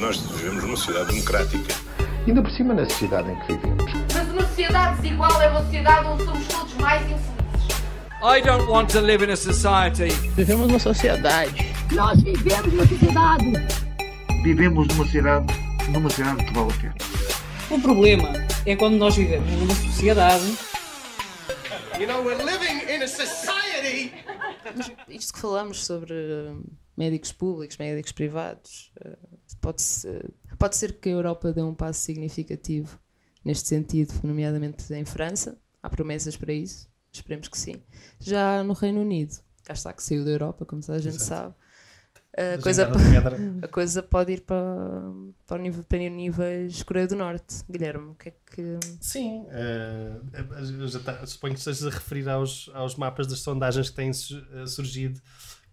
Nós vivemos numa sociedade democrática. Ainda por cima na sociedade em que vivemos. Mas uma sociedade desigual é uma sociedade onde somos todos mais infelizes. I don't want to live in a society. Vivemos numa sociedade. Nós vivemos numa sociedade. Vivemos numa sociedade, numa sociedade que vale a pena. O problema é quando nós vivemos numa sociedade. You know, we're living in a society. Isto que falamos sobre eh, médicos públicos, médicos privados, eh, pode ser, pode ser que a Europa dê um passo significativo neste sentido, nomeadamente em França. Há promessas para isso, esperemos que sim. Já no Reino Unido, cá está que saiu da Europa, como toda a gente Exato. sabe. A coisa, a coisa pode ir para, para, nível, para níveis Coreia do Norte. Guilherme, o que é que. Sim, uh, suponho que estejas a referir aos, aos mapas das sondagens que têm eh, surgido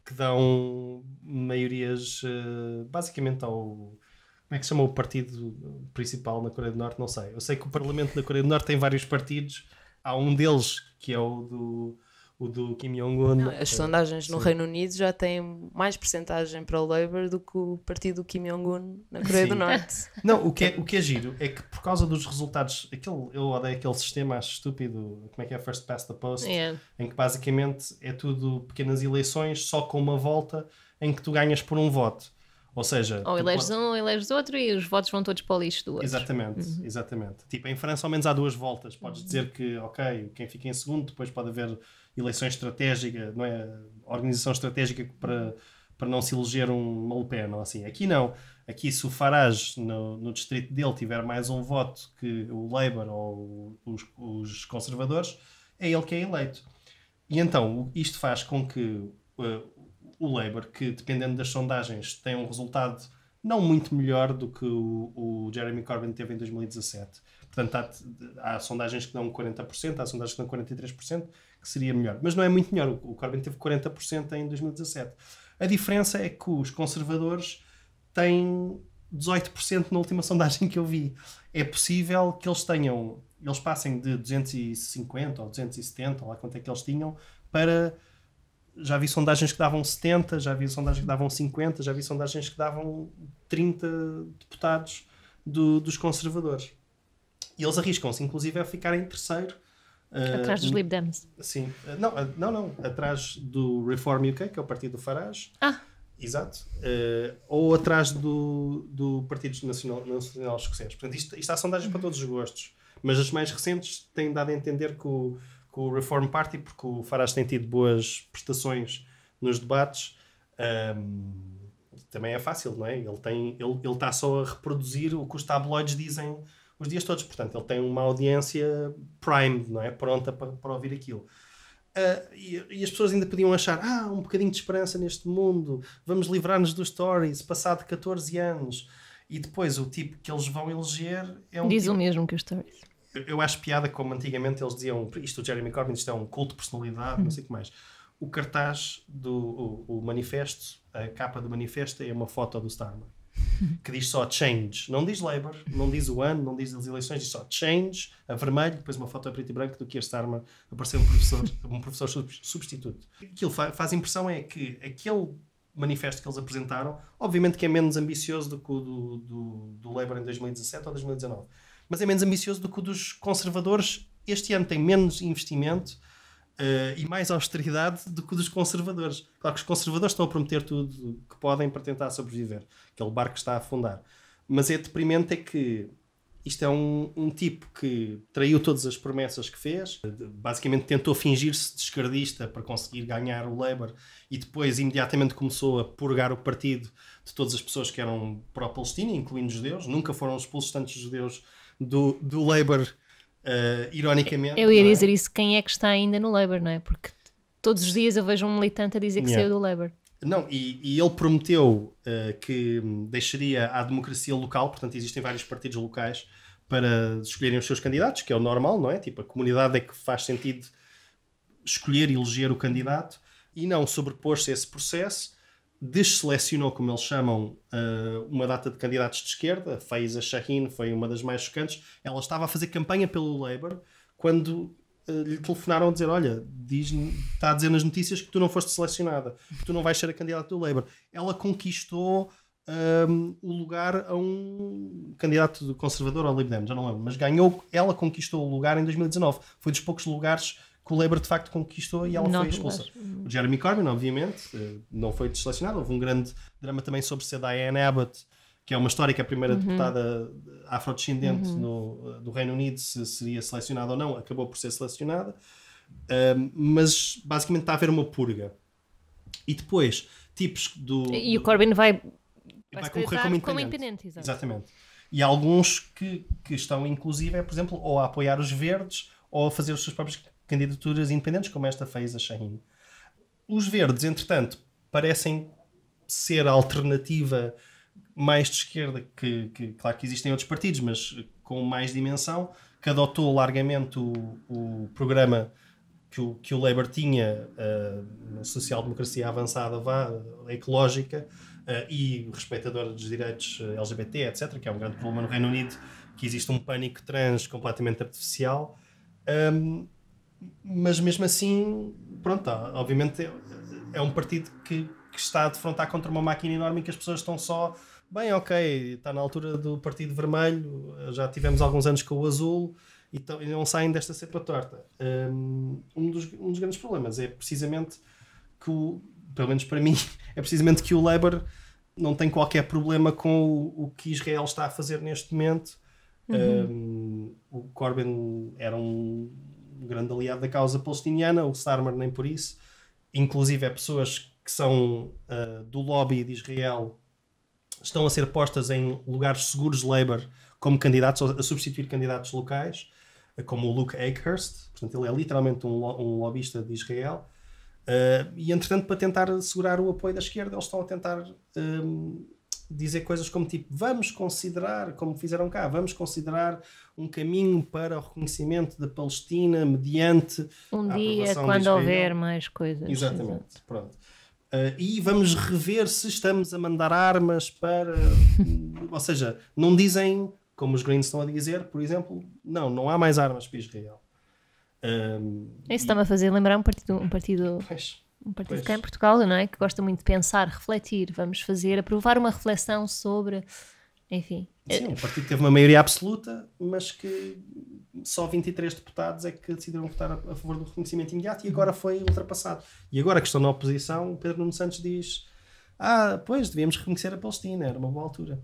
que dão maiorias eh, basicamente ao. Como é que se chama o partido principal na Coreia do Norte? Não sei. Eu sei que o Parlamento da Coreia do Norte tem vários partidos. Há um deles que é o do o do Kim Jong-un. As sondagens no sim. Reino Unido já têm mais percentagem para o Labour do que o partido do Kim Jong-un na Coreia sim. do Norte. Não, o que, é, o que é giro é que por causa dos resultados, aquele, eu odeio aquele sistema acho estúpido, como é que é First Past the Post, yeah. em que basicamente é tudo pequenas eleições só com uma volta em que tu ganhas por um voto. Ou seja, ou eleges pode... um, eleges outro e os votos vão todos para o lixo do outro. Exatamente, uhum. exatamente. Tipo, em França, ao menos há duas voltas. Podes uhum. dizer que, ok, quem fica em segundo, depois pode haver eleição estratégica, não é? Organização estratégica para, para não se eleger um Le assim. Aqui não. Aqui, se o Farage, no, no, distrito dele, tiver mais um voto que o Labour ou os, os conservadores, é ele que é eleito. E então, isto faz com que uh, o Labour, que dependendo das sondagens, tem um resultado não muito melhor do que o, o Jeremy Corbyn teve em 2017. Portanto, há, há sondagens que dão 40%, há sondagens que dão 43%, que seria melhor. Mas não é muito melhor. O Corbyn teve 40% em 2017. A diferença é que os conservadores têm 18% na última sondagem que eu vi. É possível que eles tenham, eles passem de 250 ou 270, ou lá quanto é que eles tinham, para. Já vi sondagens que davam 70, já vi sondagens que davam 50, já vi sondagens que davam 30 deputados do, dos conservadores. E eles arriscam-se, inclusive, a ficar em terceiro ah, atrás dos Lib Dems. Sim. Ah, não, ah, não, não. Atrás do Reform UK, que é o partido do Farage. Ah. Exato. Uh, ou atrás do, do Partido Nacional, Nacional Escocês. Portanto, isto, isto há sondagens para todos os gostos. Mas as mais recentes têm dado a entender que o, que o Reform Party, porque o Farage tem tido boas prestações nos debates, um, também é fácil, não é? Ele, tem, ele, ele está só a reproduzir o que os tabloides dizem os dias todos. Portanto, ele tem uma audiência primed, não é? Pronta para, para ouvir aquilo. Uh, e, e, as pessoas ainda podiam achar, ah, um bocadinho de esperança neste mundo, vamos livrar-nos dos stories, passado 14 anos. E depois o tipo que eles vão eleger é um. Diz tipo... o mesmo que os stories. Eu, acho piada como antigamente eles diziam, isto do Jeremy Corbyn, isto é um culto de personalidade, hum. não sei o que mais. O cartaz do o, o manifesto, a capa do manifesto é uma foto do Starmer que diz só change, não diz Labour, não diz o ano, não diz as eleições, diz só change, a vermelho, depois uma foto a preto e branco do que esta arma apareceu um professor, um professor substituto. Aquilo fa faz impressão é que aquele manifesto que eles apresentaram, obviamente que é menos ambicioso do que o do, do, do Labour em 2017 ou 2019, mas é menos ambicioso do que o dos conservadores. Este ano tem menos investimento, Uh, e mais austeridade do que dos conservadores. Claro que os conservadores estão a prometer tudo que podem para tentar sobreviver. Aquele barco está a afundar. Mas é deprimente é que isto é um, um tipo que traiu todas as promessas que fez, basicamente tentou fingir-se descardista para conseguir ganhar o Labour e depois imediatamente começou a purgar o partido de todas as pessoas que eram pró-Palestina, incluindo judeus. Nunca foram expulsos tantos judeus do, do Labour Uh, ironicamente. Eu ia é? dizer isso, quem é que está ainda no Labour, não é? Porque todos os dias eu vejo um militante a dizer que yeah. saiu do Labour. Não, e, e ele prometeu uh, que deixaria à democracia local, portanto existem vários partidos locais para escolherem os seus candidatos, que é o normal, não é? Tipo, a comunidade é que faz sentido escolher e eleger o candidato, e não sobrepôs-se a esse processo desselecionou, como eles chamam, eh, uma data de candidatos de esquerda. Faiza Shaheen foi uma das mais chocantes. Ela estava a fazer campanha pelo Labour quando eh, lhe telefonaram a dizer: Olha, diz, está a dizer nas notícias que tu não foste selecionada, que tu não vais ser a candidata do Labour. Ela conquistou um, ehm, o lugar a um candidato do conservador ao Lib Dem, já não lembro, mas ganhou, ela conquistou o lugar em 2019. Foi dos poucos lugares que o Labour de facto conquistou e ela não, foi expulsa. O Jeremy Corbyn, obviamente, eh, não foi selecionado. Houve um grande drama também sobre se a Diane Abbott, que é uma história que a primeira uhum. deputada afrodescendente uhum. no, eh, do Reino Unido, se seria selecionada ou não, acabou por ser selecionada. Um, mas basicamente está a haver uma purga. E depois, tipos do. E o Corbyn vai. Vai concorrer como independente. Como independente exatamente. E alguns que, que estão, inclusive, é, por exemplo, ou a apoiar os verdes ou a fazer os seus próprios candidaturas independentes, como esta fez a Shaheen. Os verdes, entretanto, parecem ser a alternativa mais de esquerda, que, que claro que existem outros partidos, mas com mais dimensão, que adotou largamente o, o programa que o, que o Labour tinha, eh, social-democracia avançada, vá, ecológica, uh, e respeitadora dos direitos eh, LGBT, etc., que é um grande problema no Reino Unido, que existe um pânico trans completamente artificial. Um, mas mesmo assim, pronto, tá. obviamente é, é, um partido que, que está a defrontar contra uma máquina enorme em que as pessoas estão só. Bem, ok, está na altura do Partido Vermelho, já tivemos alguns anos com o Azul e, tão, e não saem desta cepa torta. Um, um, dos, um dos grandes problemas é precisamente que, o, pelo menos para mim, é precisamente que o Labour não tem qualquer problema com o, o que Israel está a fazer neste momento. Uhum. Um, o Corbyn era um um grande aliado da causa palestiniana, o Sarmer nem por isso. Inclusive, é pessoas que são uh, do lobby de Israel estão a ser postas em lugares seguros de Labour como candidatos, a substituir candidatos locais, ah, como o Luke Akehurst. portanto ele é literalmente um, lo um lobbyista de Israel, uh, e entretanto para tentar segurar o apoio da esquerda eles estão a tentar um, dizer coisas como tipo, vamos considerar, como fizeram cá, vamos considerar um caminho para o reconhecimento da Palestina mediante. Um dia, quando houver mais coisas. Exatamente, pronto. Uh, e vamos rever se estamos a mandar armas para. ou seja, não dizem, como os Greens estão a dizer, por exemplo, não, não há mais armas para Israel. Um, ah, Isso e... está-me a fazer lembrar um partido, um partido pois um partido é pois. cá em Portugal, não é? Que gosta muito de pensar, refletir, vamos fazer, aprovar uma reflexão sobre, enfim. Sim, um partido que teve uma maioria absoluta, mas que só 23 deputados é que decidiram votar a, a favor do reconhecimento imediato e agora foi ultrapassado. E agora que estão na oposição, o Pedro Nuno Santos diz: Ah, pois, devíamos reconhecer a Palestina, era uma boa altura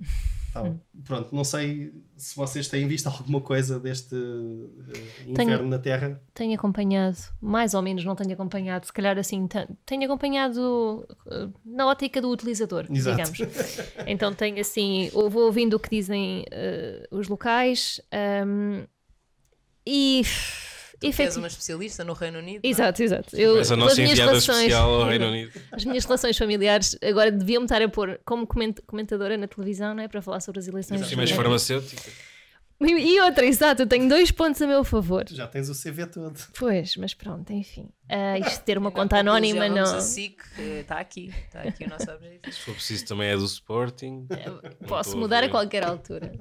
pronto, não sei se vocês têm visto alguma coisa deste uh, na Terra. Tenho acompanhado, mais ou menos não tenho acompanhado, se calhar assim, tenho acompanhado uh, na ótica do utilizador, Exato. digamos. então tenho assim, vou ouvindo o que dizem uh, os locais um, ehm, e tu Efecti... és uma especialista no Reino Unido. É? Exato, exato. Eu, a nossa relações, ao Reino Unido. As minhas relações familiares agora deviam-me estar a pôr como comentadora na televisão, não é? Para falar sobre as eleições. Sim, mas farmacêutica. E outra, exato, eu tenho dois pontos a meu favor. Já tens o CV todo. Pois, mas pronto, enfim. Uh, isto de ter uma conta anónima não. A SIC, está eh, aqui, está aqui o nosso objetivo. Se for preciso, também é do Sporting. Uh, posso mudar a, a, qualquer altura.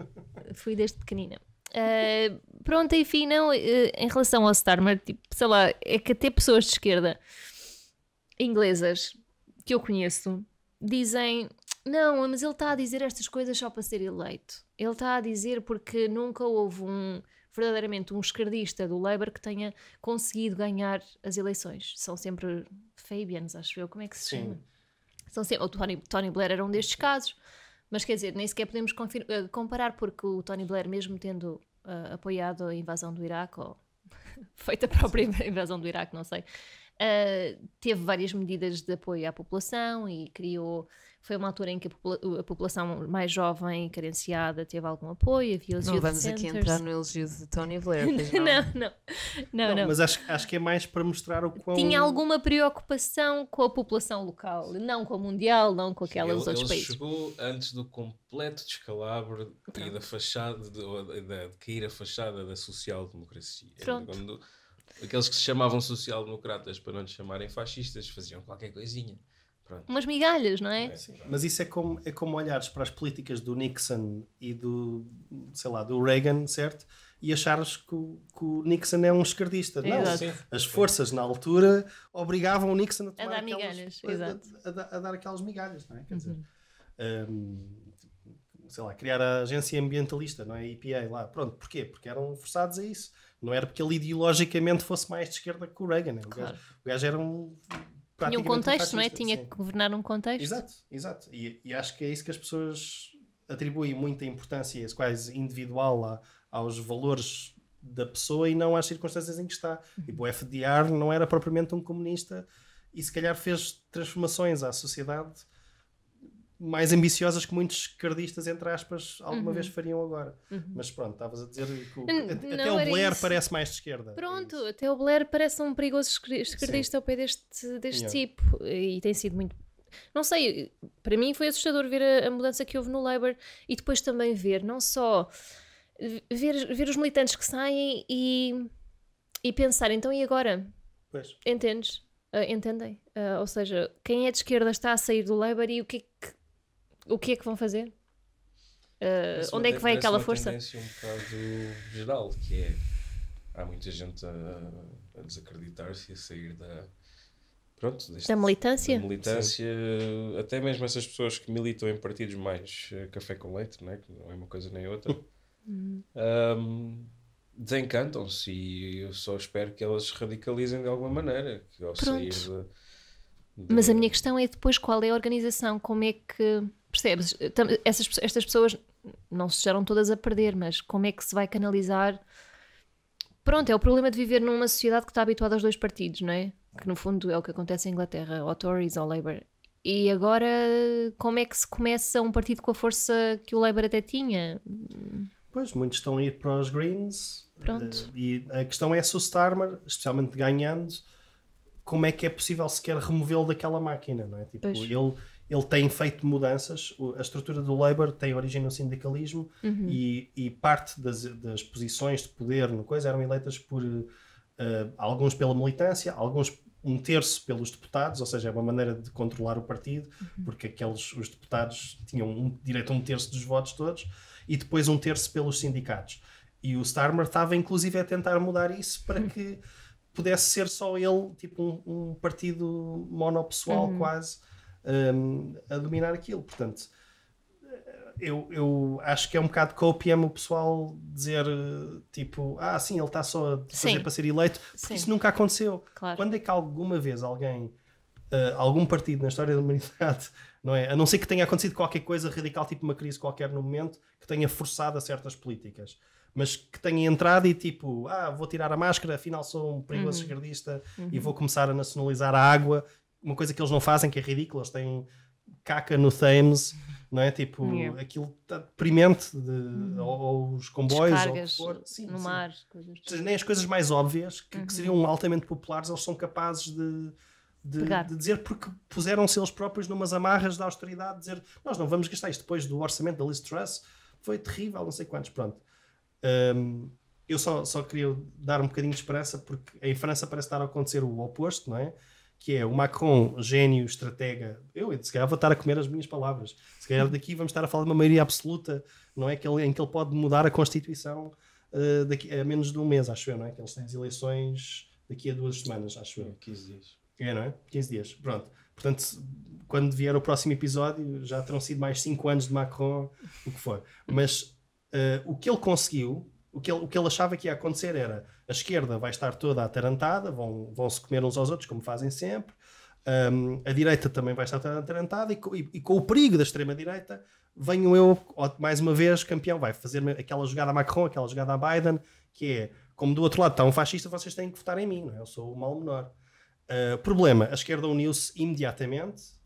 Fui desde pequenina. Uh, pronto, enfim, não, eh, em relação ao Starmer, tipo, sei lá, é que até pessoas de esquerda inglesas que eu conheço dizem: não, mas ele está a dizer estas coisas só para ser eleito. Ele está a dizer porque nunca houve um verdadeiramente um esquerdista do Labour que tenha conseguido ganhar as eleições. São sempre Fabians, acho eu, como é que se chama? Sim. São sempre, o Tony, Tony Blair era um destes casos. Mas quer dizer, nem sequer podemos eh, comparar, porque o Tony Blair, mesmo tendo uh, apoiado a invasão do Iraque, ou feita a própria invasão do Iraque, não sei, uh, teve várias medidas de apoio à população e criou. Foi uma altura em que a, popula a população mais jovem, carenciada, teve algum apoio. Havia os não vamos centers. aqui entrar no elogio de Tony Blair. Não. não, não. não, não, Mas acho, acho que é mais para mostrar o quão. Tinha alguma preocupação com a população local, não com a mundial, não com aquela dos outros ele países. chegou antes do completo descalabro Pronto. e da fachada, de, de, de, de cair a fachada da social-democracia. Pronto. Quando, Aqueles que se chamavam social-democratas para não te chamarem fascistas faziam qualquer coisinha. Pronto. Umas migalhas, não é? é Mas isso é como, é como olhares para as políticas do Nixon e do, sei lá, do Reagan, certo? E achares que o, que o Nixon é um esquerdista. É, não, as forças na altura obrigavam o Nixon a, tomar a dar migalhas. Aquelas, a, a, a, dar aquelas migalhas, não é? Quer uhum. dizer, um, sei lá, criar a agência ambientalista, não é? EPA lá. Pronto, porquê? Porque eram forçados a isso. Não era porque ele ideologicamente fosse mais de esquerda que o Reagan. Né? O, claro. gajo, o, gajo, era um. Tinha um contexto, um fascista, não é? Tinha sim. que governar um contexto. Exato, exato. E, e, acho que é isso que as pessoas atribuem muita importância, quase individual, a, aos valores da pessoa e não às circunstâncias em que está. Uhum. Tipo, o FDR não era propriamente um comunista e se calhar fez transformações à sociedade mais ambiciosas que muitos esquerdistas entre aspas, alguma uhum. vez fariam agora. Uhum. Mas pronto, estavas a dizer que o, até o Blair isso. parece mais de esquerda. É pronto, é até o Blair parece um perigoso esquerdista Sim. ao pé deste, deste tipo e tem sido muito. Não sei, para mim foi assustador ver a, a mudança que houve no Labour e depois também ver, não só ver, ver os militantes que saem e, e pensar, então e agora? Pois. Entendes? Uh, entendem? Uh, ou seja, quem é de esquerda está a sair do Labour e o que é que o que é que vão fazer? Uh, onde é que vem aquela força? Uma um bocado geral, que é há muita gente a, a desacreditar-se e a sair da, pronto, deste, da militância, da militância até mesmo essas pessoas que militam em partidos mais eh, café com leite, né? que não é uma coisa nem outra, um, desencantam-se e eu só espero que elas se radicalizem de alguma maneira, que ao sair de, de... Mas a minha questão é depois qual é a organização, como é que Percebes? Essas, estas pessoas não se estarão todas a perder, mas como é que se vai canalizar? Pronto, é o problema de viver numa sociedade que está habituada aos dois partidos, não é? Que no fundo é o que acontece em Inglaterra, ou Tories ou Labour. E agora, como é que se começa um partido com a força que o Labour até tinha? Pois, muitos estão a ir para os Greens. Eh, Pronto. E a questão é se o Starmer, especialmente ganhando, como é que é possível sequer removê-lo daquela máquina, não é? Tipo, pois. ele ele tem feito mudanças. A estrutura do Labour tem origem no sindicalismo uhum. e, e, parte das, das, posições de poder no coisa eram eleitas por uh, alguns pela militância, alguns um terço pelos deputados, ou seja, é uma maneira de controlar o partido, uhum. porque aqueles os deputados tinham um, direito a um terço dos votos todos, e depois um terço pelos sindicatos. E o Starmer estava inclusive a tentar mudar isso para uhum. que pudesse ser só ele, tipo um, um partido monopessoal uhum. quase, um, a dominar aquilo. Portanto, eu, eu acho que é um bocado copiam o pessoal dizer tipo, ah, sim, ele está só a fazer sim. para ser eleito, porque sim. isso nunca aconteceu. Claro. Quando é que alguma vez alguém, uh, algum partido na história da humanidade, não é? A não ser que tenha acontecido qualquer coisa radical, tipo uma crise qualquer no momento, que tenha forçado a certas políticas mas que tenha entrado e tipo, ah, vou tirar a máscara, afinal sou um perigoso uhum. esquerdista uhum. e vou começar a nacionalizar a água uma coisa que eles não fazem, que é ridícula, eles têm caca no Thames, não é? Tipo, yeah. aquilo está deprimente, de, uhum. ou, ou, os comboios, Descargas ou sim, no sim. mar. Coisas... Nem as coisas mais óbvias, que, uhum. que, seriam altamente populares, eles são capazes de, de, de dizer, porque puseram-se eles próprios numas amarras da austeridade, dizer, nós não vamos gastar isto depois do orçamento da Liz Truss, foi terrível, não sei quantos, pronto. Um, eu só, só queria dar um bocadinho de esperança, porque em França parece estar a acontecer o oposto, não é? que é o Macron, gênio, estratega. Eu, se calhar, vou estar a comer as minhas palavras. Se calhar, daqui vamos estar a falar de uma maioria absoluta, não é? Que ele, em que ele pode mudar a Constituição uh, daqui, a menos de um mês, acho eu, não é? Que eles têm as eleições daqui a duas semanas, acho eu. 15 dias. É, não é? 15 dias. Pronto. Portanto, quando vier o próximo episódio, já terão sido mais 5 anos de Macron, o que for. Mas uh, o que ele conseguiu o que, ele, o que ele achava que ia acontecer era a esquerda vai estar toda atarantada, vão, vão se comer uns aos outros, como fazem sempre, um, a direita também vai estar toda atarantada, e, e, e com o perigo da extrema-direita, venho eu, mais uma vez, campeão, vai fazer aquela jogada a Macron, aquela jogada a Biden, que é como do outro lado está um fascista, vocês têm que votar em mim, não é? eu sou o mal menor. Uh, problema, a esquerda uniu-se imediatamente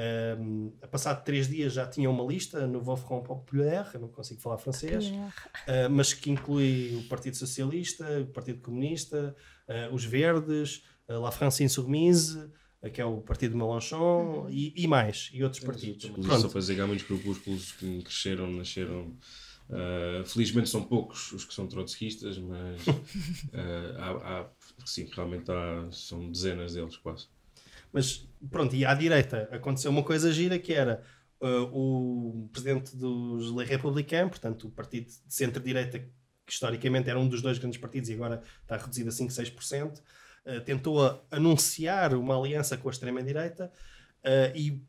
um, a passado três dias já tinha uma lista no Wolfram Populaire, não consigo falar francês, uh, mas que inclui o Partido Socialista, o Partido Comunista, uh, os Verdes, uh, La France Insoumise, que é o partido de Mélenchon, uhum. e, e, mais, e outros partidos. Pronto. Só para dizer que há muitos grupúsculos que cresceram, nasceram. Uh, felizmente são poucos os que são trotskistas, mas uh, há, há, sim, realmente há, são dezenas deles quase. Mas pronto, e à direita aconteceu uma coisa gira que era uh, o presidente dos Le Républicain, portanto o partido de centro-direita que historicamente era um dos dois grandes partidos e agora está reduzido a 5, 6%, uh, tentou anunciar uma aliança com a extrema-direita uh, e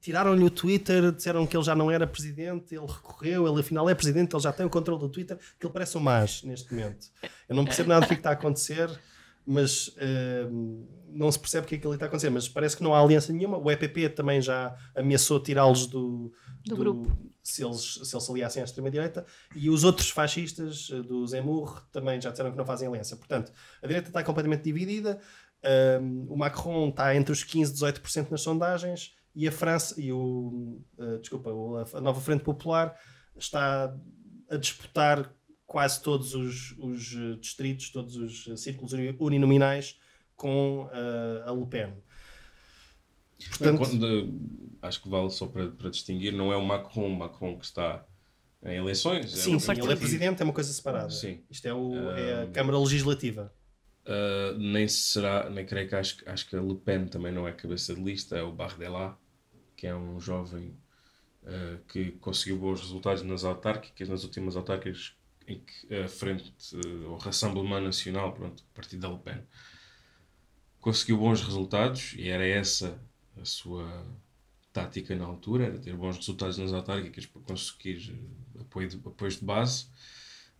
tiraram-lhe o Twitter, disseram que ele já não era presidente, ele recorreu, ele afinal é presidente, ele já tem o controle do Twitter, que ele parece o mais neste momento. Eu não percebo nada do que é está a acontecer mas uh, não se percebe o que é que ali está a acontecer. Mas parece que não há aliança nenhuma. O EPP também já ameaçou tirá-los do, do, do, grupo. Se eles, se eles se aliassem à extrema-direita. E os outros fascistas eh, do Zemur também já disseram que não fazem aliança. Portanto, a direita está completamente dividida. Uh, o Macron está entre os 15% e 18% nas sondagens. E a França, e o, uh, desculpa, a Nova Frente Popular está a disputar quase todos os, os eh, distritos, todos os eh, círculos uninominais com uh, a Le Pen. Portanto, Quando, acho que vale só para, para distinguir, não é o Macron, o Macron que está em eleições. É sim, é sim ele é presidente, é uma coisa separada. Sim. Isto é, o, é a Câmara Legislativa. Uh, nem será, nem creio que acho, acho que a Le Pen também não é cabeça de lista, é o Bardella, que é um jovem uh, que conseguiu bons resultados nas autárquicas, nas últimas autárquicas em que a frente, eh, ou Rassemblement Nacional, pronto, o partido da Le Pen, conseguiu bons resultados e era essa a sua tática na altura, era ter bons resultados nas autárquicas para conseguir eh, apoio de, de base,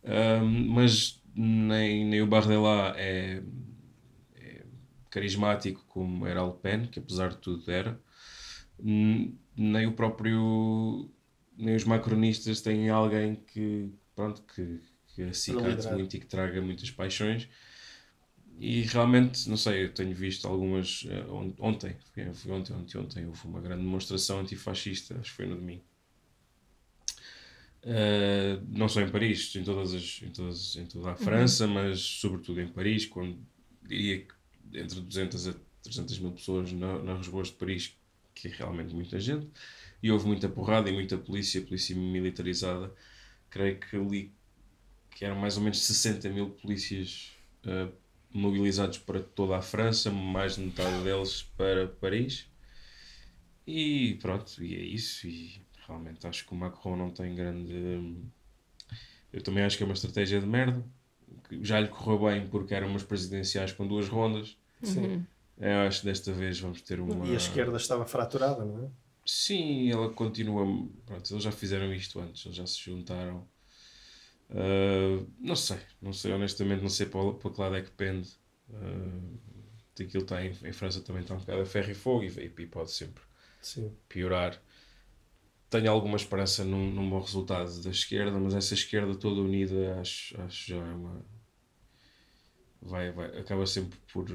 um, mas nem, nem o Bardella é, é carismático como era Le Pen, que apesar de tudo era, nem o próprio nem os macronistas têm alguém que, pronto, que, que acicate muito e que traga muitas paixões. E realmente, não sei, eu tenho visto algumas. Uh, ontem, foi ontem, ontem, ontem, houve uma grande demonstração antifascista, acho que foi no domingo. Uh, não só em Paris, em, todas as, em, todas, em toda a uhum. França, uhum. mas sobretudo em Paris, quando diria que entre 200 a 300 mil pessoas na, nas ruas de Paris, que é realmente muita gente, e houve muita porrada e muita polícia, polícia militarizada creio que ali que eram mais ou menos 60 mil polícias uh, mobilizados para toda a França, mais de metade deles para Paris. E pronto, e é isso. E realmente acho que o Macron não tem grande. Eu também acho que é uma estratégia de merda. Já lhe correu bem porque eram umas presidenciais com duas rondas. Sim. Eu acho que desta vez vamos ter uma. E a esquerda estava fraturada, não é? Sim, ela continua. Pronto, eles já fizeram isto antes, eles já se juntaram. Uh, não sei, não sei, honestamente, não sei para, para que lado é que pende. Uh, aquilo está em, em, França também está um bocado a ferro e fogo e, e pode sempre Sim. piorar. Tenho alguma esperança num, num bom resultado da esquerda, mas essa esquerda toda unida acho, acho já é uma. Vai, vai, acaba sempre por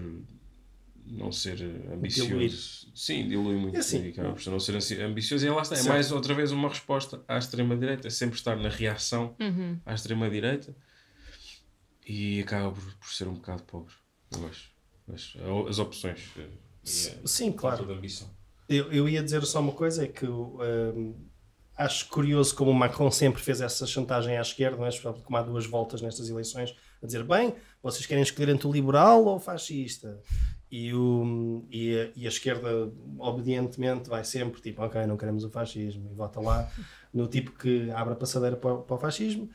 não ser ambicioso. Diluir. Sim, dilui muito. É assim, acaba por não ser assim ambicioso. E lá está. É mais outra vez uma resposta à extrema-direita. É sempre estar na reação uhum. à extrema-direita. E acaba por, por, ser um bocado pobre. Eu acho. Mas é as opções. Eh, é sim, claro. Eu, eu ia dizer só uma coisa: é que hum, acho curioso como o Macron sempre fez essa chantagem à esquerda, não é? como há duas voltas nestas eleições, a dizer: bem, vocês querem escolher entre o liberal ou o fascista? E, o, e, a, e, a, esquerda obedientemente vai sempre tipo, ok, não queremos o fascismo e vota lá no tipo que abre a passadeira para, para o fascismo,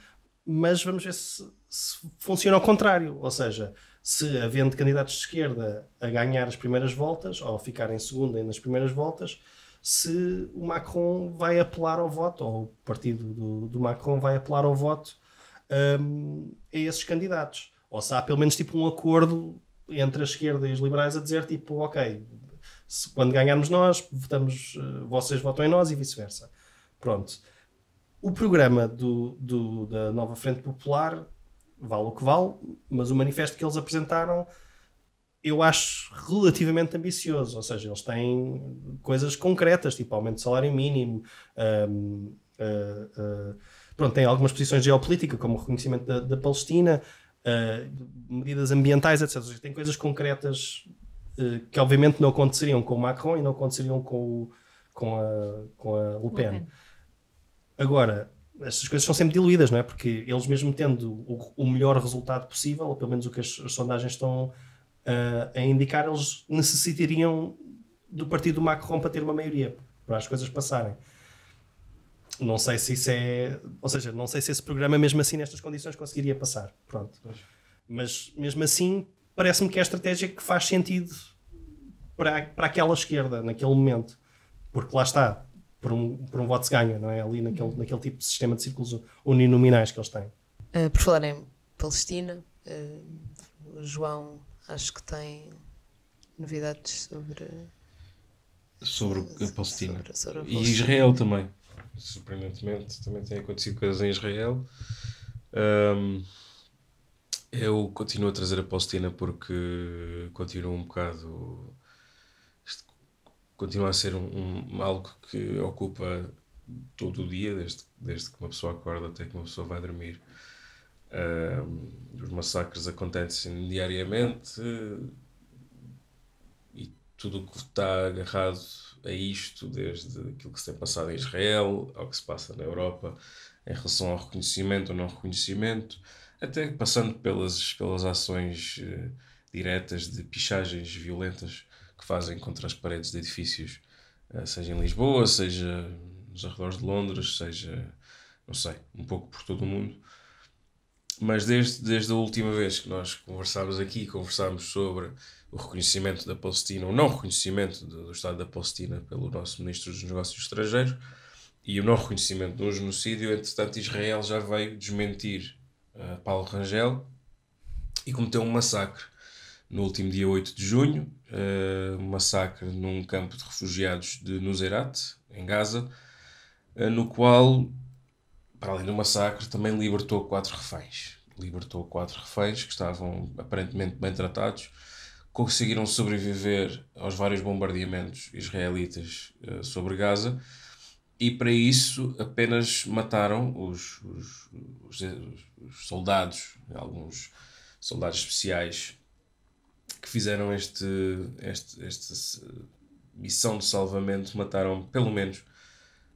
mas vamos ver se, se, funciona ao contrário, ou seja, se havendo candidatos de esquerda a ganhar as primeiras voltas ou a ficar em segunda nas primeiras voltas, se o Macron vai apelar ao voto, ou o partido do, do Macron vai apelar ao voto um, a esses candidatos, ou se há pelo menos tipo um acordo entre a esquerda e os liberais a dizer tipo, ok, se, quando ganharmos nós, votamos, eh, vocês votam em nós e vice-versa. Pronto. O programa do, do, da Nova Frente Popular vale o que vale, mas o manifesto que eles apresentaram eu acho relativamente ambicioso, ou seja, eles têm coisas concretas, tipo aumento de salário mínimo, um, ehm, uh, eh, uh, eh, pronto, tem algumas posições geopolítica, como o reconhecimento da, da Palestina, eh, medidas ambientais, etc. Seja, tem coisas concretas uh, que obviamente não aconteceriam com o Macron e não aconteceriam com, o, com, a, com a Le Pen. Agora, estas coisas são sempre diluídas, não é? Porque eles, mesmo tendo o, o melhor resultado possível, ou pelo menos o que as, as sondagens estão uh, a indicar, eles necessitariam do partido do Macron para ter uma maioria, para as coisas passarem não sei se isso é. Ou seja, não sei se esse programa, mesmo assim, nestas condições, conseguiria passar. Pronto. Mas mesmo assim, parece-me que é a estratégia que faz sentido para, para aquela esquerda, naquele momento. Porque lá está, por um, por um voto se ganha, não é? Ali naquele, uhum. naquele tipo de sistema de círculos uninominais que eles têm. Uh, por falar em Palestina, uh, João, acho que tem novidades sobre. Sobre a Palestina. Sobre, sobre a Palestina. E Israel também surpreendentemente, também tem acontecido coisas em Israel. Um, eu continuo a trazer a Palestina porque continuo um bocado. Continua a ser um, um, algo que ocupa todo o dia, desde, desde que uma pessoa acorda até que uma pessoa vai dormir. Um, os massacres acontecem diariamente e tudo o que está agarrado a isto, desde aquilo que se tem passado em Israel, ao que se passa na Europa, em relação ao reconhecimento ou não reconhecimento, até passando pelas, pelas ações uh, diretas de pichagens violentas que fazem contra as paredes de edifícios, uh, seja em Lisboa, seja nos arredores de Londres, seja, não sei, um pouco por todo o mundo mas desde, desde a última vez que nós conversámos aqui, conversámos sobre o reconhecimento da Palestina, o não reconhecimento do, do Estado da Palestina pelo nosso Ministro dos Negócios Estrangeiros e o não reconhecimento do genocídio, entretanto Israel já veio desmentir uh, Paulo Rangel e cometeu um massacre no último dia 8 de junho, uh, um massacre num campo de refugiados de Nuseirat, em Gaza, uh, no qual para além do massacre, também libertou quatro reféns. Libertou quatro reféns que estavam aparentemente bem tratados, conseguiram sobreviver aos vários bombardeamentos israelitas uh, sobre Gaza e para isso apenas mataram os, os, os, os, soldados, alguns soldados especiais que fizeram este, este, esta missão de salvamento, mataram pelo menos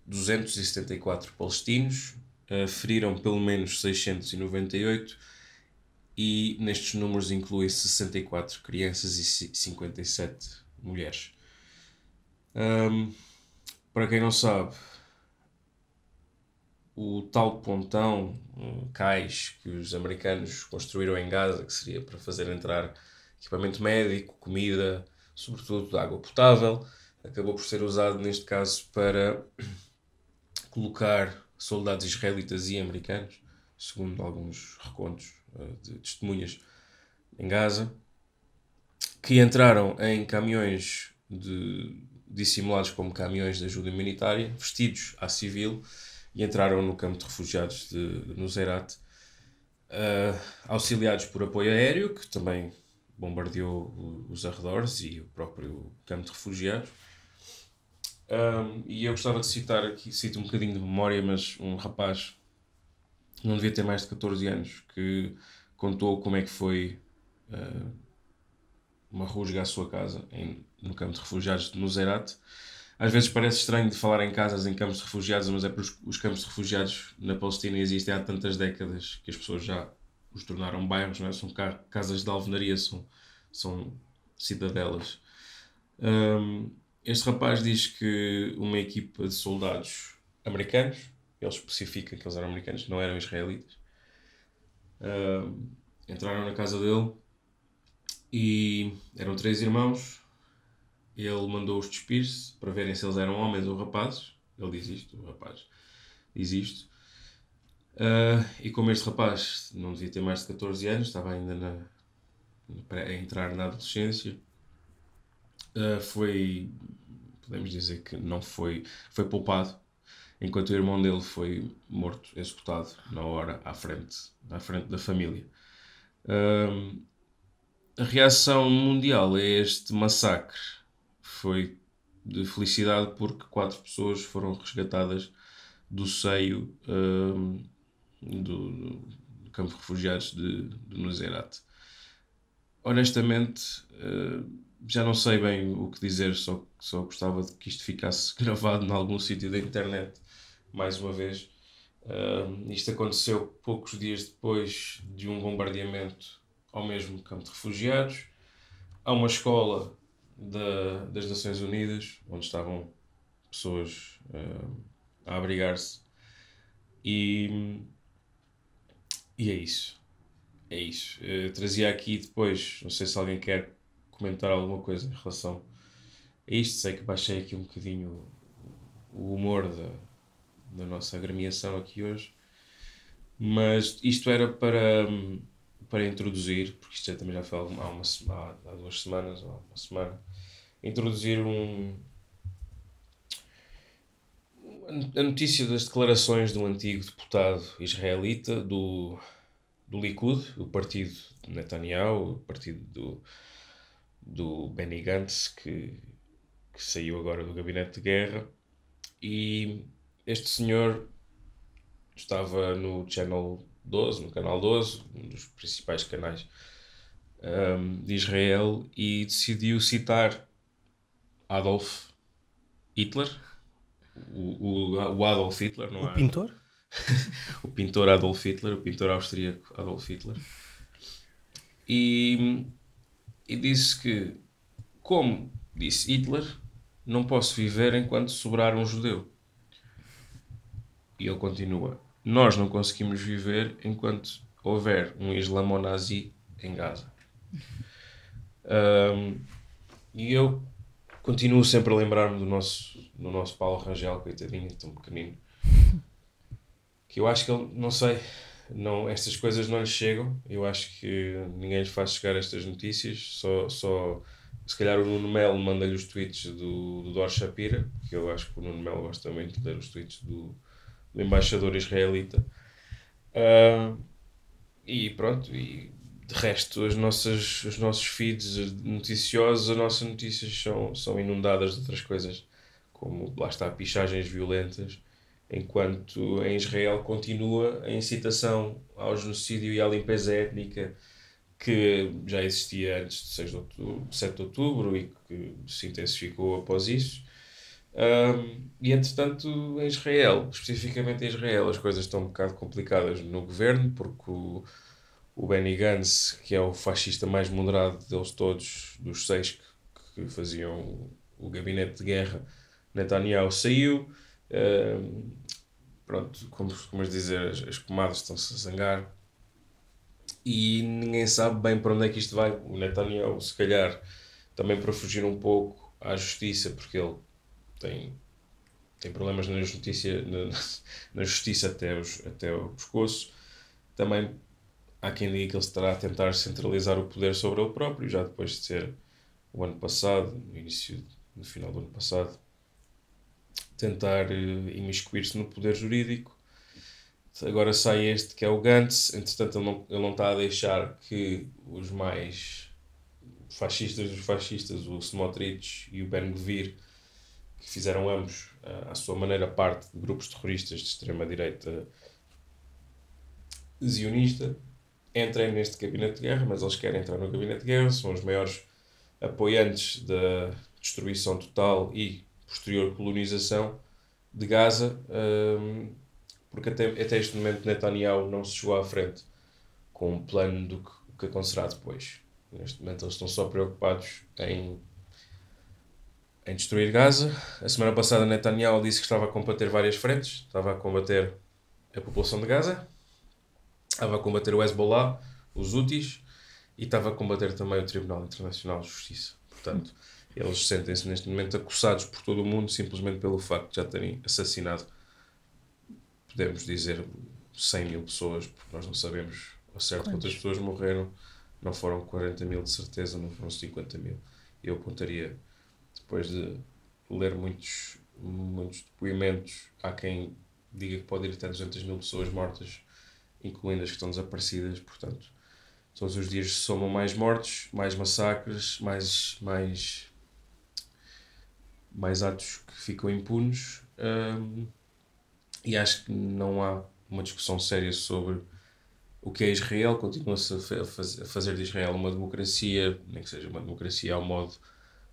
274 palestinos, eh, feriram pelo menos 698 e nestes números incluem 64 crianças e 57 mulheres. Um, para quem não sabe, o tal pontão, um cais que os americanos construíram em Gaza, que seria para fazer entrar equipamento médico, comida, sobretudo água potável, acabou por ser usado neste caso para colocar soldados israelitas e americanos, segundo alguns recontos eh, de testemunhas em Gaza, que entraram em caminhões de, dissimulados como caminhões de ajuda humanitária, vestidos a civil, e entraram no campo de refugiados de, de Nuseirat, uh, eh, auxiliados por apoio aéreo, que também bombardeou os arredores e o próprio campo de refugiados um, e eu gostava de citar aqui, cito um bocadinho de memória, mas um rapaz, não devia ter mais de 14 anos, que contou como é que foi uh, uma rusga à sua casa em, no campo de refugiados de Nuzerate. Às vezes parece estranho de falar em casas em campos de refugiados, mas é porque os campos de refugiados na Palestina existem há tantas décadas que as pessoas já os tornaram bairros, não é? São casas de alvenaria, são, são cidadelas. Um, este rapaz diz que uma equipa de soldados americanos, ele especifica que eles eram americanos, não eram israelitas, uh, entraram na casa dele e eram três irmãos. Ele mandou-os despir-se para verem se eles eram homens ou rapazes. Ele diz isto, o rapaz diz isto. Uh, e como este rapaz não devia ter mais de 14 anos, estava ainda na, a entrar na adolescência, eh, foi, podemos dizer que não foi, foi poupado, enquanto o irmão dele foi morto, executado na hora à frente, à frente da família. Ehm, a reação mundial a este massacre foi de felicidade porque quatro pessoas foram resgatadas do seio ehm, do, do, campo de refugiados de, de Nuzerat honestamente, uh, já não sei bem o que dizer, só, só gostava de que isto ficasse gravado em algum sítio da internet, mais uma vez. Uh, isto aconteceu poucos dias depois de um bombardeamento ao mesmo campo de refugiados, a uma escola da, das Nações Unidas, onde estavam pessoas uh, a abrigar-se. E, e é isso. É isso. Eu eh, trazia aqui depois, não sei se alguém quer comentar alguma coisa em relação a isto. Sei que baixei aqui um bocadinho o humor da, da nossa agremiação aqui hoje, mas isto era para, para introduzir, porque isto é, também já foi há, uma, há, duas semanas, ou há uma semana, introduzir um. A notícia das declarações de um antigo deputado israelita do, do Likud, o partido de Netanyahu, o partido do, do Benny Gantz, que, que saiu agora do gabinete de guerra. E este senhor estava no Channel 12, no canal 12, um dos principais canais um, de Israel, e decidiu citar Adolf Hitler, o, o, o Adolf Hitler, não é? O pintor? o pintor Adolf Hitler, o pintor austríaco Adolf Hitler. E e disse que, como disse Hitler, não posso viver enquanto sobrar um judeu. E ele continua: Nós não conseguimos viver enquanto houver um islamo-nazi em Gaza. Um, e eu continuo sempre a lembrar-me do nosso, do nosso Paulo Rangel, coitadinho, tão pequenino, que eu acho que ele, não sei, não, estas coisas não lhes chegam. Eu acho que ninguém lhes faz chegar estas notícias. Só, só se calhar o Nuno Melo manda-lhe os tweets do, do Dor Shapira, que eu acho que o Nuno Melo gosta muito de ler os tweets do, do embaixador israelita. Uh, e pronto, e de resto, as nossas, os nossos feeds noticiosos, as nossas notícias são, são inundadas de outras coisas, como lá está, pichagens violentas enquanto em Israel continua a incitação ao genocídio e à limpeza étnica que já existia antes de 6 de outubro, 7 de outubro e que se intensificou após isso. Um, e entretanto, em Israel, especificamente em Israel, as coisas estão um bocado complicadas no governo, porque o, o Benny Gantz, que é o fascista mais moderado deles todos, dos seis que, que faziam o gabinete de guerra, Netanyahu saiu pronto, como costumas dizer, as, as pomadas estão-se a zangar e ninguém sabe bem para onde é que isto vai. O Netanyahu, se calhar, também para fugir um pouco à justiça, porque ele tem, tem problemas na justiça, na, na justiça até, os, até o pescoço. Também há quem diga que ele estará a tentar centralizar o poder sobre ele próprio, já depois de ser o ano passado, no início, no final do ano passado, tentar eh, imiscuir-se no poder jurídico. Agora sai este que é o Gantz, entretanto ele não, ele não está a deixar que os mais fascistas dos fascistas, o Smotrich e o Ben Gvir, que fizeram ambos, eh, à sua maneira, parte de grupos terroristas de extrema-direita zionista, entrem neste gabinete de guerra, mas eles querem entrar no gabinete de guerra, são os maiores apoiantes da destruição total e posterior colonização de Gaza, um, porque até, até este momento Netanyahu não se chegou à frente com um plano do que, que acontecerá depois. Neste momento eles estão só preocupados em, em destruir Gaza. A semana passada Netanyahu disse que estava a combater várias frentes, estava a combater a população de Gaza, estava a combater o Hezbollah, os Houthis, e estava a combater também o Tribunal Internacional de Justiça. Portanto, eles sentem-se neste momento acossados por todo o mundo simplesmente pelo facto de já terem assassinado, podemos dizer, 100 mil pessoas, porque nós não sabemos ao certo quantas, quantas pessoas morreram. Não foram 40 mil de certeza, não foram 50 mil. Eu apontaria, depois de ler muitos, muitos depoimentos, há quem diga que pode ir até 200 mil pessoas mortas, incluindo as que estão desaparecidas, portanto todos os dias somam mais mortos, mais massacres, mais, mais mais atos que ficam impunes um, e acho que não há uma discussão séria sobre o que é Israel, continua-se a fazer de Israel uma democracia, nem que seja uma democracia ao modo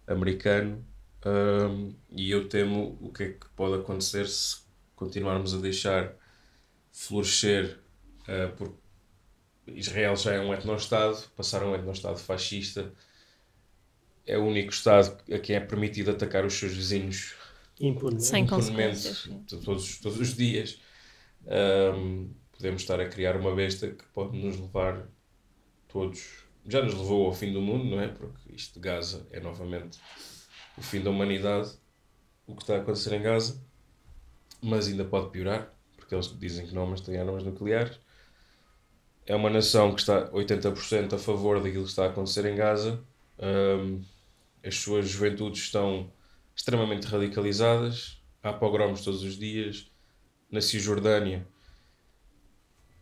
americano, um, e eu temo o que é que pode acontecer se continuarmos a deixar florescer, uh, porque Israel já é um etnostado, passar a um etnostado fascista, é o único Estado a quem é permitido atacar os seus vizinhos impunemente, Sem todos, todos os dias. Um, podemos estar a criar uma besta que pode nos levar todos. Já nos levou ao fim do mundo, não é? Porque isto de Gaza é novamente o fim da humanidade, o que está a acontecer em Gaza, mas ainda pode piorar, porque eles dizem que não, mas têm armas nucleares. É uma nação que está 80% a favor daquilo que está a acontecer em Gaza. Um, as suas juventudes estão extremamente radicalizadas, há pogromos todos os dias, na Cisjordânia,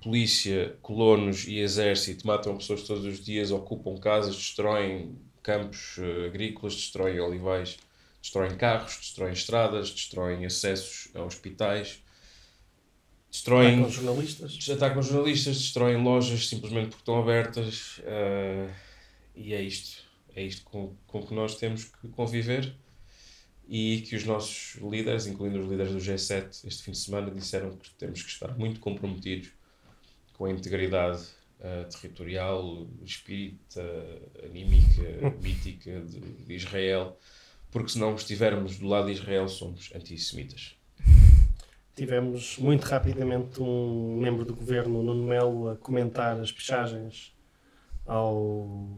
polícia, colonos e exército matam pessoas todos os dias, ocupam casas, destroem campos eh, agrícolas, destroem olivais, destroem carros, destroem estradas, destroem acessos a hospitais destroem atacam jornalistas, atacam jornalistas destroem lojas simplesmente porque estão abertas uh, e é isto é isto com, com que nós temos que conviver e que os nossos líderes, incluindo os líderes do G7, este fim de semana disseram que temos que estar muito comprometidos com a integridade uh, territorial, espírita, anímica, mítica de, de, Israel, porque se não estivermos do lado de Israel somos antissemitas. Tivemos muito rapidamente um membro do governo, Nuno Melo, a comentar as pichagens ao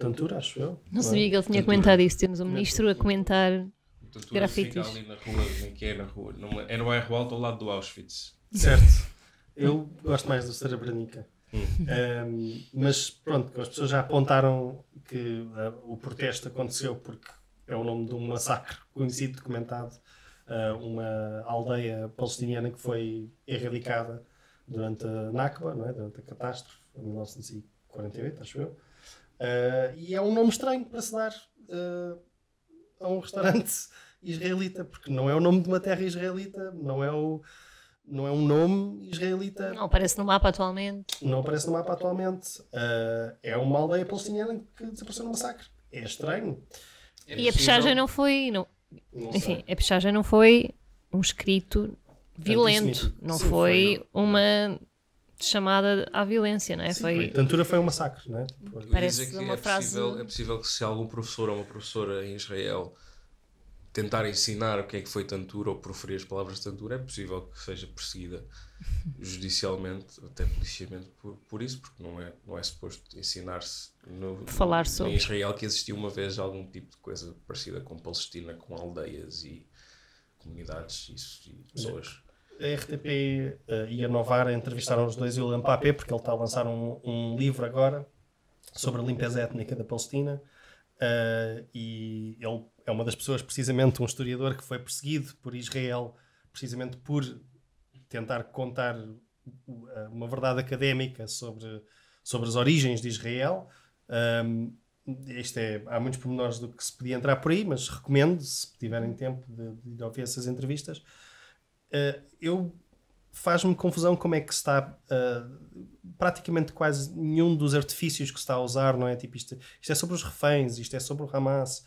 Tantura, acho eu. Não sabia que ele tinha comentado isso. Temos um ministro a comentar Tantura é grafites. Fica ali na rua, em é na rua. Numa, é no bairro alto ao lado do Auschwitz. Certo. eu gosto mais do Sarabranica. um, mas pronto, as pessoas já apontaram que uh, o protesto aconteceu porque é o nome de um massacre conhecido, documentado, uh, uma aldeia palestiniana que foi erradicada durante a Nakba, não é? durante a catástrofe, em 1948, acho eu. Uh, e é um nome estranho para se dar uh, a um restaurante israelita, porque não é o nome de uma terra israelita, não é o não é um nome israelita. Não aparece no mapa atualmente. Não aparece no mapa atualmente. Uh, é uma aldeia palestiniana que desapareceu no massacre. É estranho. É e a pechagem não foi. Não, não enfim, sei. a pechagem não foi um escrito violento. Não Sim, foi, não. uma chamada à violência, não é? Sim, foi... Tantura foi um massacre, não é? Parece que uma é frase... Possível, é possível que se algum professor ou uma professora em Israel tentar ensinar o que é que foi tantura ou proferir as palavras de tantura, é possível que seja perseguida judicialmente, até policialmente, por, por isso, porque não é, não é suposto ensinar-se no, Falar no, sobre. em Israel que existiu uma vez algum tipo de coisa parecida com Palestina, com aldeias e comunidades e, e pessoas a RTP uh, eh, e a Novara entrevistaram os dois e o Lampapé, porque ele está a lançar um, um, livro agora sobre a limpeza étnica da Palestina. Uh, e ele é uma das pessoas, precisamente um historiador que foi perseguido por Israel, precisamente por tentar contar eh, uma verdade académica sobre, sobre as origens de Israel. Um, ehm, este é, há muitos pormenores do que se podia entrar por aí, mas recomendo, se tiverem tempo, de, de ouvir essas entrevistas. Uh, eu faz-me confusão como é que está uh, praticamente quase nenhum dos artifícios que se está a usar, não é? Tipo, isto, isto é sobre os reféns, isto é sobre o Hamas.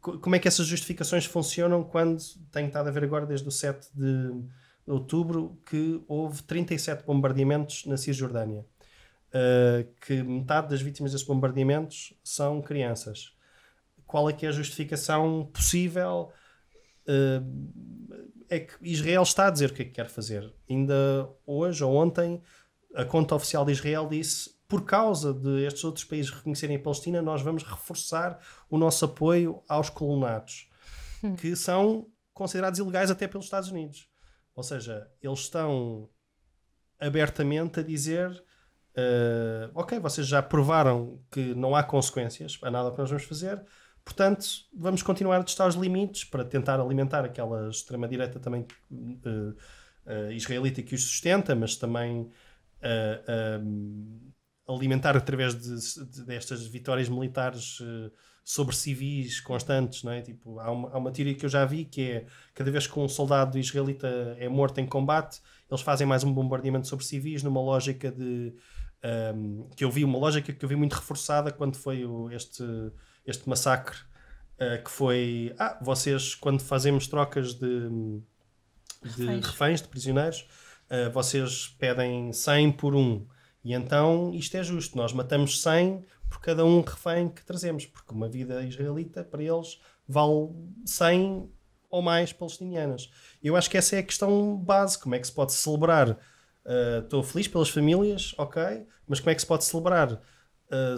como é que essas justificações funcionam quando tem estado a ver agora desde o 7 de outubro que houve 37 bombardeamentos na Cisjordânia? Uh, que metade das vítimas desses bombardeamentos são crianças. Qual é que é a justificação possível? Uh, é que Israel está a dizer o que é que quer fazer. Ainda hoje ou ontem, a conta oficial de Israel disse por causa de estes outros países reconhecerem a Palestina, nós vamos reforçar o nosso apoio aos colonatos, hum. que são considerados ilegais até pelos Estados Unidos. Ou seja, eles estão abertamente a dizer: uh, ok, vocês já provaram que não há consequências a nada que nós vamos fazer, Portanto, vamos continuar a testar os limites para tentar alimentar aquela extrema-direita também uh, uh, israelita que os sustenta, mas também uh, alimentar através de, de, destas vitórias militares sobre civis constantes. Não é? tipo, há, uma, há uma teoria que eu já vi que é cada vez que um soldado israelita é morto em combate, eles fazem mais um bombardeamento sobre civis numa lógica de. Um, que eu vi, uma lógica que eu vi muito reforçada quando foi o, este este massacre uh, que foi, ah, vocês quando fazemos trocas de, de reféns. reféns de prisioneiros, uh, vocês pedem 100 por um. E então isto é justo, nós matamos 100 por cada um refém que trazemos, porque uma vida israelita para eles vale 100 ou mais palestinianas. Eu acho que essa é a questão base, como é que se pode celebrar eh, estou uh, feliz pelas famílias, ok, mas como é que se pode celebrar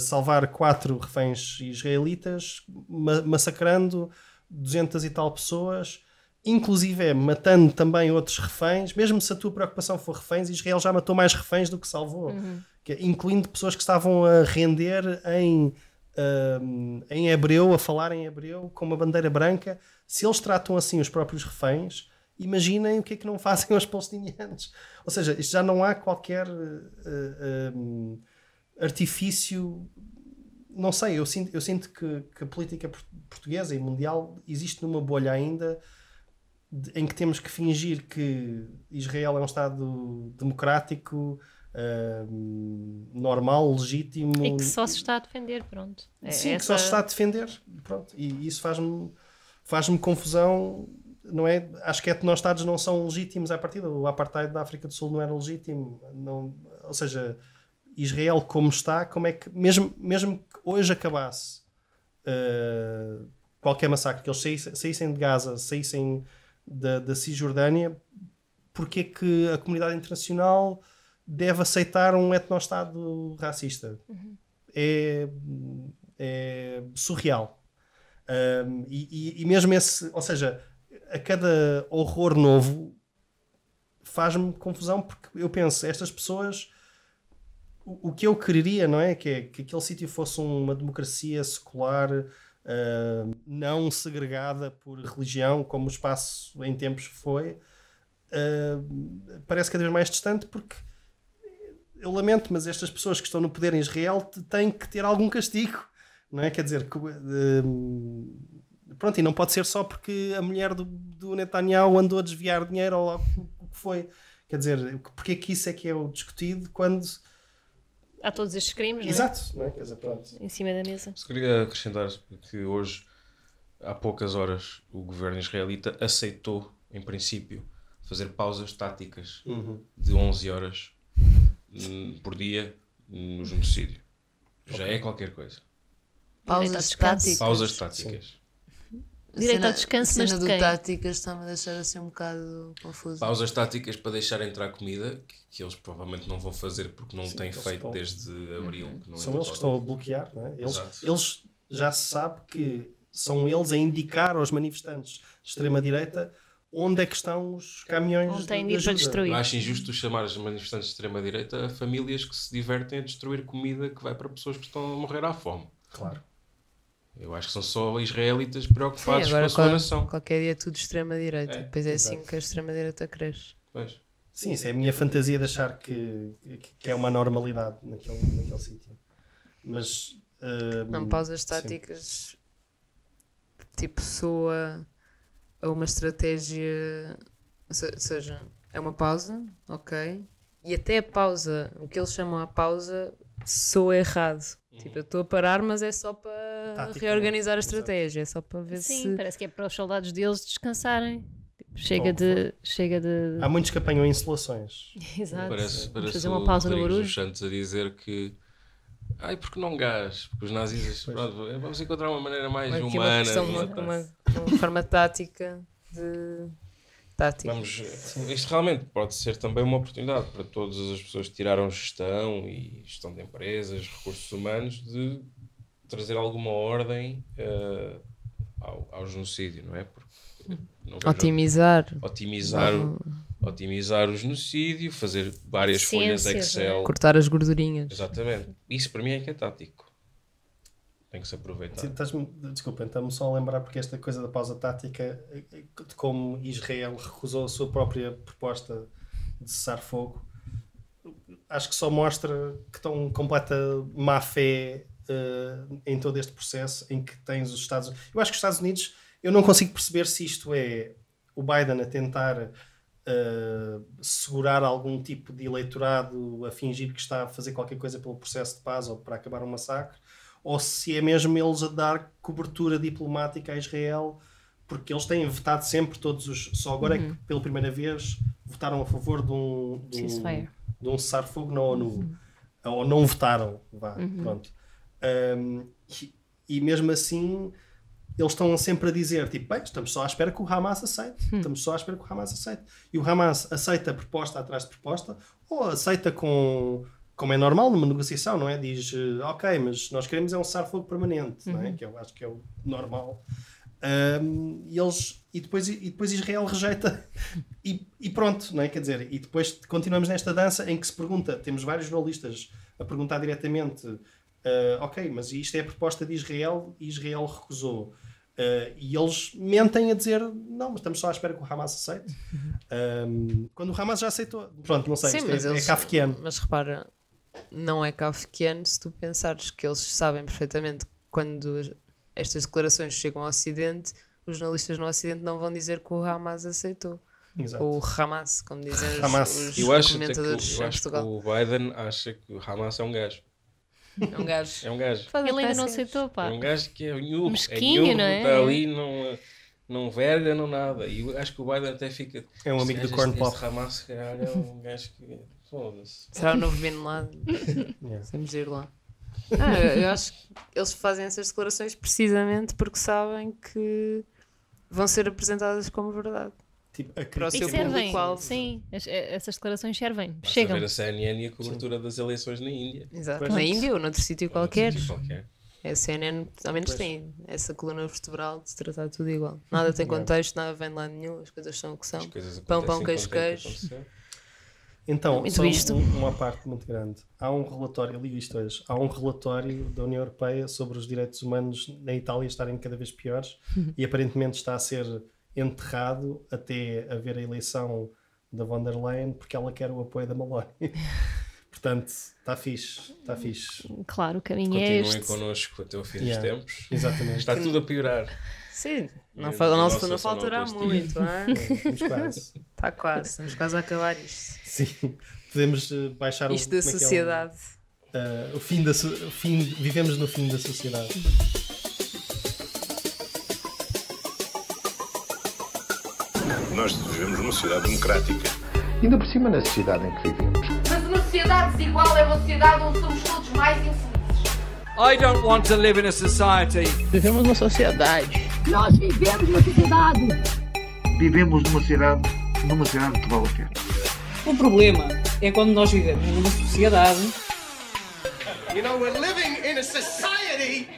salvar quatro reféns israelitas, ma massacrando 200 e tal pessoas, inclusive é matando também outros reféns. Mesmo se a tua preocupação for reféns, Israel já matou mais reféns do que salvou, uhum. que, é incluindo pessoas que estavam a render em. em hebreu, a falar em hebreu, com uma bandeira branca, se eles tratam assim os próprios reféns, imaginem o que é que não fazem aos palestinianos. Ou seja, isto já não há qualquer. Uh, artifício. Não sei, eu sinto, eu sinto que, que a política portuguesa e mundial existe numa bolha ainda de, em que temos que fingir que Israel é um Estado democrático, Uh, normal, legítimo. E que só se está a defender, pronto. É Sim, essa... que só se está a defender, pronto. E isso faz-me faz confusão, não é? Acho que é etnostados não são legítimos à partida. O apartheid da África do Sul não era legítimo, não, ou seja, Israel como está, como é que, mesmo, mesmo que hoje acabasse uh, qualquer massacre, que eles saíssem, de Gaza, saíssem da, da Cisjordânia, porque é que a comunidade internacional deve aceitar um etnostado racista? Uhum. É, é, surreal. Um, e, e mesmo esse, ou seja, a cada horror novo faz-me confusão porque eu penso, estas pessoas o, que eu quereria, não é? Que, é que aquele sítio fosse uma democracia secular, uh, não segregada por religião, como o espaço em tempos foi. Uh, parece cada vez mais distante porque eu lamento, mas estas pessoas que estão no poder em Israel têm que ter algum castigo, não é? Quer dizer, que, uh, pronto, e não pode ser só porque a mulher do, do Netanyahu andou a desviar dinheiro ou o que foi. Quer dizer, porque é que isso é que é o discutido quando Há todos estes crimes, é? Exato, não é? Quer dizer, pronto. Em cima da mesa. Se queria acrescentar que hoje, há poucas horas, o governo israelita aceitou, em princípio, fazer pausas táticas uhum. de 11 horas hum, por dia no genocídio. Já okay. é qualquer coisa. Pausas táticas. Pausas táticas. Sim. Direito cena, ao descanso, mas de do táticas está-me a deixar assim um bocado confuso. Pausas táticas para deixar entrar comida, que, que eles provavelmente não vão fazer porque não Sim, têm feito desde abril. Uhum. É são eles que estão a bloquear, não é? Eles, eles, já se sabe que são eles a indicar aos manifestantes de extrema-direita onde é que estão os caminhões que têm de, para destruir. Eu acho injusto chamar os manifestantes de extrema-direita a famílias que se divertem a destruir comida que vai para pessoas que estão a morrer à fome. Claro. Eu acho que são só israelitas preocupados Sim, agora, com a sua nação. Qualquer dia é tudo extrema-direita. É, Depois é exatamente. assim que a extrema-direita cresce. Pois. Sim, isso é a minha fantasia de achar que, que é uma normalidade naquele, naquele sítio. Mas. Uh, não, pausas estáticas tipo soa a uma estratégia. Ou seja, é uma pausa, ok. E até a pausa, o que eles chamam a pausa, sou errado. Uhum. Tipo, eu estou a parar, mas é só para reorganizar a estratégia, é só para ver Sim, se. Sim, parece que é para os soldados deles descansarem. Tipo, chega, Bom, de, chega de. Há muitos que apanham insolações. Exato. Parece, parece fazer uma pausa no barulho. a dizer que. Ai, porque não gás? Porque os nazis. Pronto, vamos encontrar uma maneira mais Aqui humana. Uma, questão, uma, uma, uma forma tática de tático. Vamos, eh, isto realmente pode ser também uma oportunidade para todas as pessoas que tiraram gestão e gestão de empresas, recursos humanos, de trazer alguma ordem uh, ao, ao, genocídio, não é? Não otimizar. Vejo, otimizar. O, otimizar o genocídio, fazer várias folhas Excel. É? Cortar as gordurinhas. Exatamente. Isso para mim é que é tático tem que se aproveitar. Desculpa, estamos só a lembrar porque esta coisa da pausa tática, de como Israel recusou a sua própria proposta de cessar fogo, acho que só mostra que estão completa má fé uh, em todo este processo em que tens os Estados Unidos. Eu acho que os Estados Unidos, eu não consigo perceber se isto é o Biden a tentar. Uh, segurar algum tipo de eleitorado a fingir que está a fazer qualquer coisa pelo processo de paz ou para acabar um massacre, ou se é mesmo eles a dar cobertura diplomática a Israel, porque eles têm votado sempre todos os. Só agora uhum. é que uhum. pela primeira vez votaram a favor de um, de um, de um cessar-fogo na ONU. Uhum. Ou não votaram, vá, uhum. pronto. Um, e, e, mesmo assim, eles estão sempre a dizer: tipo, bem, estamos só à espera que o Hamas aceite. Uhum. Estamos só à espera que o Hamas aceite. E o Hamas aceita proposta atrás de proposta, ou aceita com como é normal numa negociação, não é? Diz, eh, ok, mas nós queremos é um cessar-fogo permanente, uhum. não é? Uhum. Que eu acho que é o normal. Um, e, eles, e, depois, e depois Israel rejeita e, e, pronto, não é? Quer dizer, e depois continuamos nesta dança em que se pergunta, temos vários jornalistas a perguntar diretamente, uh, ok, mas isto é a proposta de Israel e Israel recusou. Uh, e eles mentem a dizer não, mas estamos só à espera que o Hamas aceite. Uhum. Um, quando o Hamas já aceitou, pronto, não sei, Sim, isto é, é, eles, é kafkiano. Mas repara, não é kafkiano se tu pensares que eles sabem perfeitamente quando estas declarações chegam ao Ocidente, os jornalistas no Ocidente não vão dizer que o Hamas aceitou. Exato. Ou o Hamas, como dizem os, Hamas. os eu acho comentadores que, eu acho que o Biden acha que o Hamas é um gajo. É um gajo. É um gajo. Ele ainda não aceitou, pá. É um gajo que é nhurro. É Mesquinho, tá é não é? Está ali, não, não verga, não nada. E eu acho que o Biden até fica... É um amigo do Corn Pop. Hamas, caralho, é um gajo que... Foda-se. Será o novo Bin Laden? yeah. Vamos ir lá. Ah, eu, acho que eles fazem essas declarações precisamente porque sabem que vão ser apresentadas como verdade. Tipo, a para o servem, qual... Sim, eh, essas declarações servem. Basta Chegam. ver a CNN e a cobertura sim. das eleições na Índia. Exato, pois na Índia ou noutro sítio qualquer. Sítio qualquer. É, a CNN, ao menos, pois. tem essa coluna vertebral de se tratar tudo igual. Nada tem contexto, nada vem de lado nenhum, as coisas são o que são. Pão, pão, queijo, queijo. Então, Muito só visto. Um, uma parte muito grande. Há um relatório, eu li isto hoje, há um relatório da União Europeia sobre os direitos humanos na Itália estarem cada vez piores uhum. e aparentemente está a ser enterrado até haver a eleição da von der Leyen porque ela quer o apoio da Maloney. Portanto, está fixe, está fixe. Claro, o caminho é Continuem é este. Continuem connosco até o fim yeah. dos tempos. Exatamente. Está tudo a piorar. Sim. Não, é, fa não, nossa, não faltará muito, tipo. é? Estamos quase. Está quase, estamos quase a acabar isto. Sim, podemos eh, baixar isto o. Isto da sociedade. É, é o, uh, o fim da. fim, vivemos no fim da sociedade. Nós vivemos numa sociedade democrática. Ainda por cima, na sociedade em que vivemos. Mas uma sociedade desigual é uma sociedade onde somos todos mais infelizes. I don't want to live in a society. Vivemos numa sociedade nós vivemos numa sociedade. Vivemos numa cidade, numa cidade que vale a pena. O problema é quando nós vivemos numa sociedade. You know, we're living in a society.